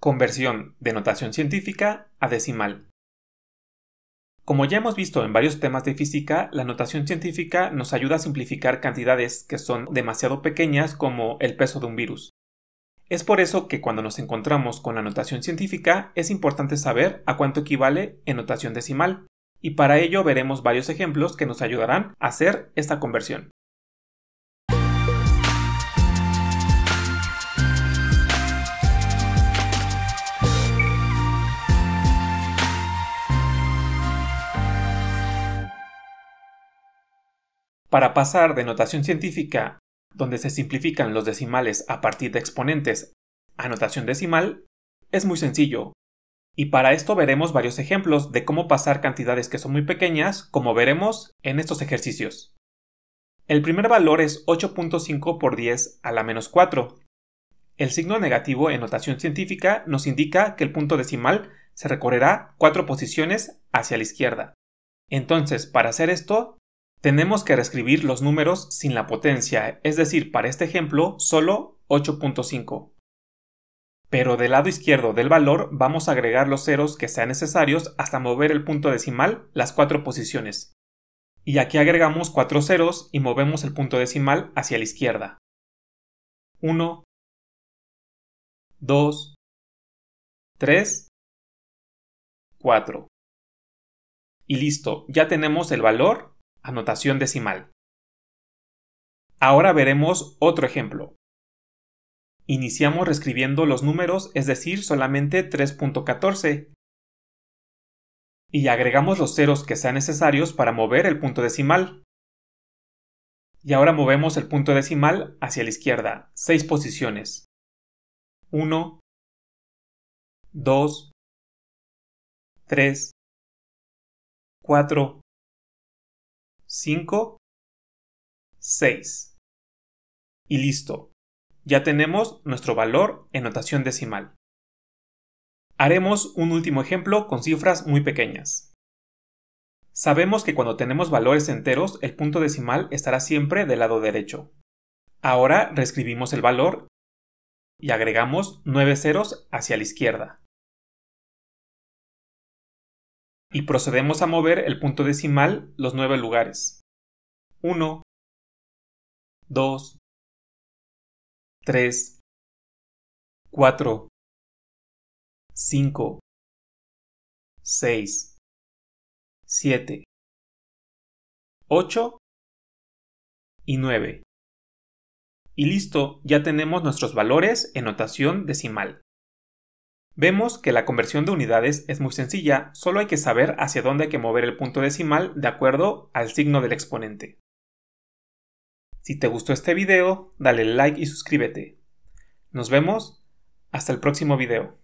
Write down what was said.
Conversión de notación científica a decimal. Como ya hemos visto en varios temas de física, la notación científica nos ayuda a simplificar cantidades que son demasiado pequeñas como el peso de un virus. Es por eso que cuando nos encontramos con la notación científica es importante saber a cuánto equivale en notación decimal, y para ello veremos varios ejemplos que nos ayudarán a hacer esta conversión. Para pasar de notación científica, donde se simplifican los decimales a partir de exponentes, a notación decimal, es muy sencillo. Y para esto veremos varios ejemplos de cómo pasar cantidades que son muy pequeñas, como veremos en estos ejercicios. El primer valor es 8.5 por 10 a la menos 4. El signo negativo en notación científica nos indica que el punto decimal se recorrerá cuatro posiciones hacia la izquierda. Entonces, para hacer esto, tenemos que reescribir los números sin la potencia, es decir, para este ejemplo, solo 8.5. Pero del lado izquierdo del valor vamos a agregar los ceros que sean necesarios hasta mover el punto decimal las cuatro posiciones. Y aquí agregamos cuatro ceros y movemos el punto decimal hacia la izquierda. 1, 2, 3, 4. Y listo, ya tenemos el valor anotación decimal. Ahora veremos otro ejemplo. Iniciamos reescribiendo los números, es decir, solamente 3.14, y agregamos los ceros que sean necesarios para mover el punto decimal. Y ahora movemos el punto decimal hacia la izquierda, 6 posiciones. 1, 2, 3, 4, 5, 6. Y listo. Ya tenemos nuestro valor en notación decimal. Haremos un último ejemplo con cifras muy pequeñas. Sabemos que cuando tenemos valores enteros, el punto decimal estará siempre del lado derecho. Ahora reescribimos el valor y agregamos 9 ceros hacia la izquierda y procedemos a mover el punto decimal los nueve lugares. 1, 2, 3, 4, 5, 6, 7, 8 y 9. Y listo, ya tenemos nuestros valores en notación decimal. Vemos que la conversión de unidades es muy sencilla, solo hay que saber hacia dónde hay que mover el punto decimal de acuerdo al signo del exponente. Si te gustó este video, dale like y suscríbete. Nos vemos hasta el próximo video.